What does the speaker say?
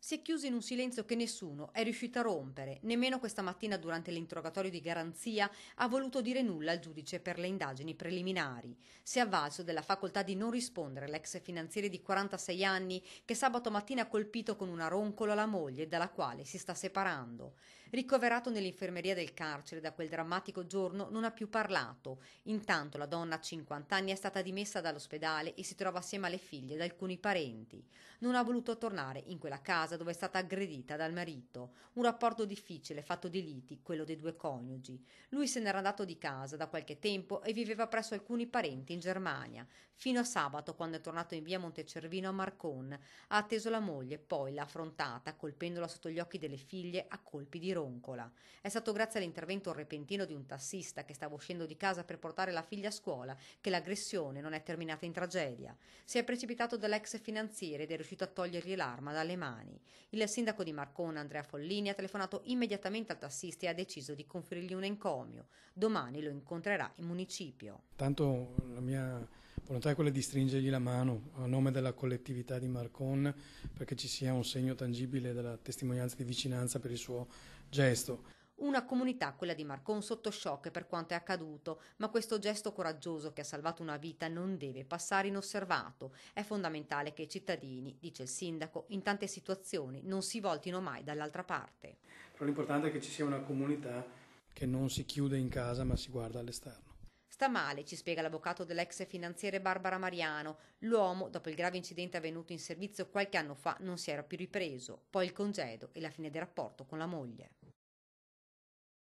Si è chiuso in un silenzio che nessuno è riuscito a rompere, nemmeno questa mattina durante l'interrogatorio di garanzia ha voluto dire nulla al giudice per le indagini preliminari. Si è avvalso della facoltà di non rispondere l'ex finanziere di 46 anni che sabato mattina ha colpito con una roncola la moglie dalla quale si sta separando. Ricoverato nell'infermeria del carcere da quel drammatico giorno non ha più parlato. Intanto la donna a 50 anni è stata dimessa dall'ospedale e si trova assieme alle figlie ed alcuni parenti. Non ha voluto tornare in quella casa casa dove è stata aggredita dal marito, un rapporto difficile fatto di liti, quello dei due coniugi. Lui se n'era andato di casa da qualche tempo e viveva presso alcuni parenti in Germania, fino a sabato quando è tornato in via Montecervino a Marcon, ha atteso la moglie, poi l'ha affrontata, colpendola sotto gli occhi delle figlie a colpi di roncola. È stato grazie all'intervento repentino di un tassista che stava uscendo di casa per portare la figlia a scuola che l'aggressione non è terminata in tragedia. Si è precipitato dall'ex finanziere ed è riuscito a togliergli l'arma dalle mani. Il sindaco di Marcona, Andrea Follini, ha telefonato immediatamente al tassista e ha deciso di conferirgli un encomio. Domani lo incontrerà in municipio. Tanto la mia volontà è quella di stringergli la mano a nome della collettività di Marcon perché ci sia un segno tangibile della testimonianza di vicinanza per il suo gesto. Una comunità, quella di Marcon, sotto shock per quanto è accaduto, ma questo gesto coraggioso che ha salvato una vita non deve passare inosservato. È fondamentale che i cittadini, dice il sindaco, in tante situazioni non si voltino mai dall'altra parte. Però l'importante è che ci sia una comunità che non si chiude in casa ma si guarda all'esterno. Sta male, ci spiega l'avvocato dell'ex finanziere Barbara Mariano. L'uomo, dopo il grave incidente avvenuto in servizio qualche anno fa, non si era più ripreso, poi il congedo e la fine del rapporto con la moglie.